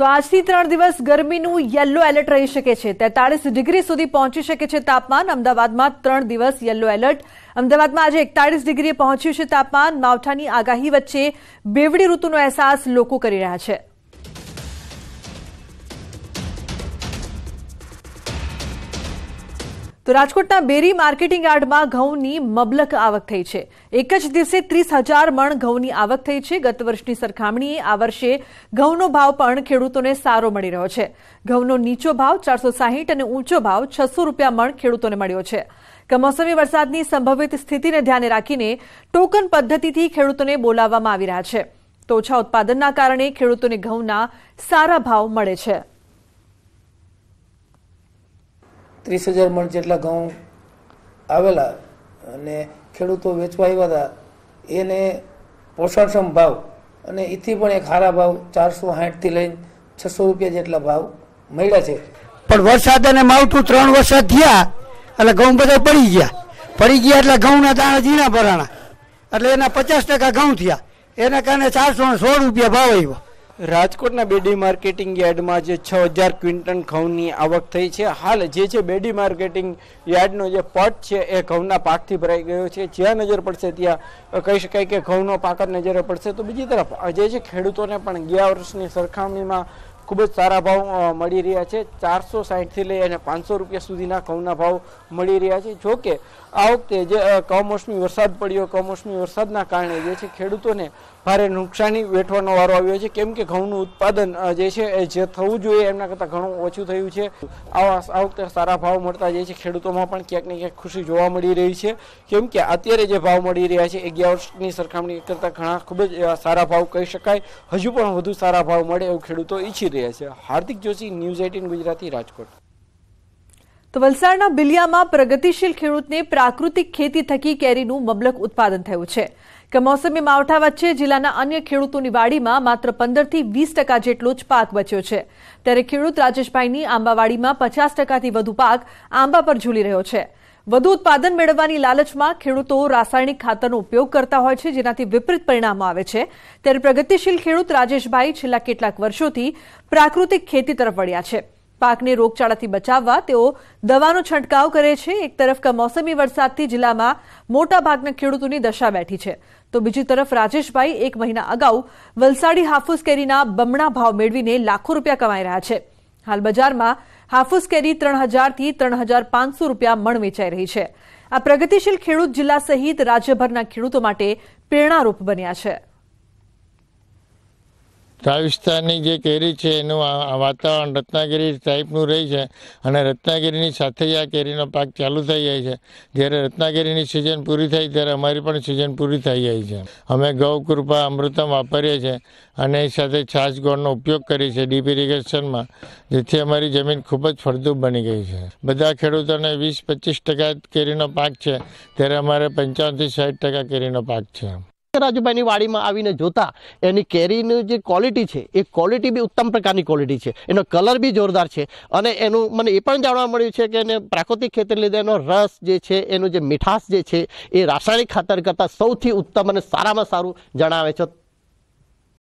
તો આજથી ત્રણ દિવસ ગરમીનું યલો એલર્ટ રહી શકે છે તેતાળીસ ડિગ્રી સુધી પહોંચી શકે છે તાપમાન અમદાવાદમાં ત્રણ દિવસ યલો એલર્ટ અમદાવાદમાં આજે એકતાળીસ ડિગ્રીએ પહોંચ્યું છે તાપમાન માવઠાની આગાહી વચ્ચે બેવડી ઋતુનો અહેસાસ લોકો કરી રહ્યા છે તો રાજકોટના બેરી માર્કેટિંગ યાર્ડમાં ઘઉંની મબલક આવક થઈ છે એક જ દિવસે ત્રીસ હજાર મણ ઘઉંની આવક થઈ છે ગત વર્ષની સરખામણીએ આ વર્ષે ઘઉંનો ભાવ પણ ખેડૂતોને સારો મળી રહ્યો છે ઘઉંનો નીચો ભાવ ચારસો સાહીઠ અને ઊંચો ભાવ છસો રૂપિયા મણ ખેડૂતોને મળ્યો છે કમોસમી વરસાદની સંભવિત સ્થિતિને ધ્યાને રાખીને ટોકન પદ્ધતિથી ખેડૂતોને બોલાવવામાં આવી રહ્યા છે તો ઓછા ઉત્પાદનના કારણે ખેડૂતોને ઘઉંના સારા ભાવ મળે છે ત્રીસ હજાર મણ જેટલા ઘઉં આવેલા અને ખેડૂતો વેચવા આવ્યા હતા એને પોષણક્ષમ ભાવ અને એથી પણ એક સારા ભાવ ચારસો સાઠથી લઈને છસો રૂપિયા જેટલા ભાવ મળ્યા છે પણ વરસાદ અને માવઠું ત્રણ વરસાદ થયા એટલે ઘઉં બધા પડી ગયા પડી ગયા એટલે ઘઉંના દાણા ઝીણા ભરાણા એટલે એના પચાસ ટકા ઘઉં થયા એના કારણે ચારસો સોળ રૂપિયા ભાવ આવ્યો રાજકોટના બેડી માર્કેટિંગ યાર્ડમાં જે છ હજાર ક્વિન્ટન ઘઉંની આવક થઈ છે હાલ જે છે બેડી માર્કેટિંગ યાર્ડનો જે પટ છે એ ઘઉંના પાકથી ભરાઈ ગયો છે જ્યાં નજર પડશે ત્યાં કહી શકાય કે ઘઉંનો પાક જ નજરે પડશે તો બીજી તરફ જે છે ખેડૂતોને પણ ગયા વર્ષની સરખામણીમાં ખૂબ જ સારા ભાવ મળી રહ્યા છે ચારસો સાહીઠથી લઈ અને પાંચસો રૂપિયા સુધીના ઘઉંના ભાવ મળી રહ્યા છે જોકે આ વખતે જે કમોસમી વરસાદ પડ્યો કમોસમી વરસાદના કારણે જે છે ખેડૂતોને ભારે નુકસાની વેઠવાનો વારો આવ્યો છે કેમ કે ઘઉંનું ઉત્પાદન જે છે એ જે થવું જોઈએ એમના કરતાં ઘણું ઓછું થયું છે આવા આ વખતે સારા ભાવ મળતા જાય છે ખેડૂતોમાં પણ ક્યાંક ને ક્યાંક ખુશી જોવા મળી રહી છે કેમ કે અત્યારે જે ભાવ મળી રહ્યા છે અગિયાર વર્ષની સરખામણી કરતાં ઘણા ખૂબ જ સારા ભાવ કહી શકાય હજુ પણ વધુ સારા ભાવ મળે એવું ખેડૂતો ઈચ્છી રહ્યા છે હાર્દિક જોશી ન્યૂઝ એટીન ગુજરાતી રાજકોટ તો વલસાડના બિલિયામાં પ્રગતિશીલ ખેડૂતને પ્રાકૃતિક ખેતી થકી કેરીનું મબલક ઉત્પાદન થયું છે કમોસમી માવઠા વચ્ચે જિલ્લાના અન્ય ખેડૂતોની વાડીમાં માત્ર પંદરથી વીસ ટકા જેટલો જ પાક બચ્યો છે ત્યારે ખેડૂત રાજેશભાઈની આંબાવાડીમાં પચાસ ટકાથી વધુ પાક આંબા પર ઝૂલી રહ્યો છે વધુ ઉત્પાદન મેળવવાની લાલચમાં ખેડૂતો રાસાયણિક ખાતરનો ઉપયોગ કરતા હોય છે જેનાથી વિપરીત પરિણામો આવે છે ત્યારે પ્રગતિશીલ ખેડૂત રાજેશભાઈ છેલ્લા કેટલાક વર્ષોથી પ્રાકૃતિક ખેતી તરફ વળ્યા છે પાકને રોગચાળાથી બચાવવા તેઓ દવાનો છંટકાવ કરે છે એક તરફ કમોસમી વરસાદથી જિલ્લામાં મોટા ભાગના ખેડૂતોની દશા બેઠી છે તો બીજી તરફ રાજેશભાઈ એક મહિના અગાઉ વલસાડી હાફૂસ કેરીના બમણા ભાવ મેળવીને લાખો રૂપિયા કમાઈ રહ્યા છે હાલ બજારમાં હાફૂસ કેરી ત્રણ હજારથી ત્રણ હજાર પાંચસો રૂપિયા મણ વેચાઈ રહી છે આ પ્રગતિશીલ ખેડૂત જિલ્લા સહિત રાજ્યભરના ખેડૂતો માટે પ્રેરણારૂપ બન્યા છે ટ્રાય જે કેરી છે એનું વાતાવરણ રત્નાગીરી ટાઈપનું રહે છે અને રત્નાગીરીની સાથે જ આ કેરીનો પાક ચાલુ થઈ જાય છે જ્યારે રત્નાગીરીની સિઝન પૂરી થાય ત્યારે અમારી પણ સિઝન પૂરી થઈ જાય છે અમે ગૌ કૃપા અમૃતમ વાપરીએ છીએ અને એ સાથે છાશ ગોળનો ઉપયોગ કરીએ છીએ ડીપ ઇરિગેશનમાં જેથી અમારી જમીન ખૂબ જ ફળદ્રુપ બની ગઈ છે બધા ખેડૂતોને વીસ પચીસ ટકા કેરીનો પાક છે ત્યારે અમારે પંચાવનથી સાઠ ટકા કેરીનો પાક છે રાજુભાઈની વાડીમાં આવીને જોતા એની કેરીની જે ક્વોલિટી છે એ ક્વોલિટી બી ઉત્તમ પ્રકારની ક્વોલિટી છે એનો કલર બી જોરદાર છે અને એનું મને એ પણ જાણવા મળ્યું છે કે એને પ્રાકૃતિક ખેતી લીધે એનો રસ જે છે એનું જે મીઠાશ જે છે એ રાસાયણિક ખાતર કરતાં સૌથી ઉત્તમ અને સારામાં સારું જણાવે છે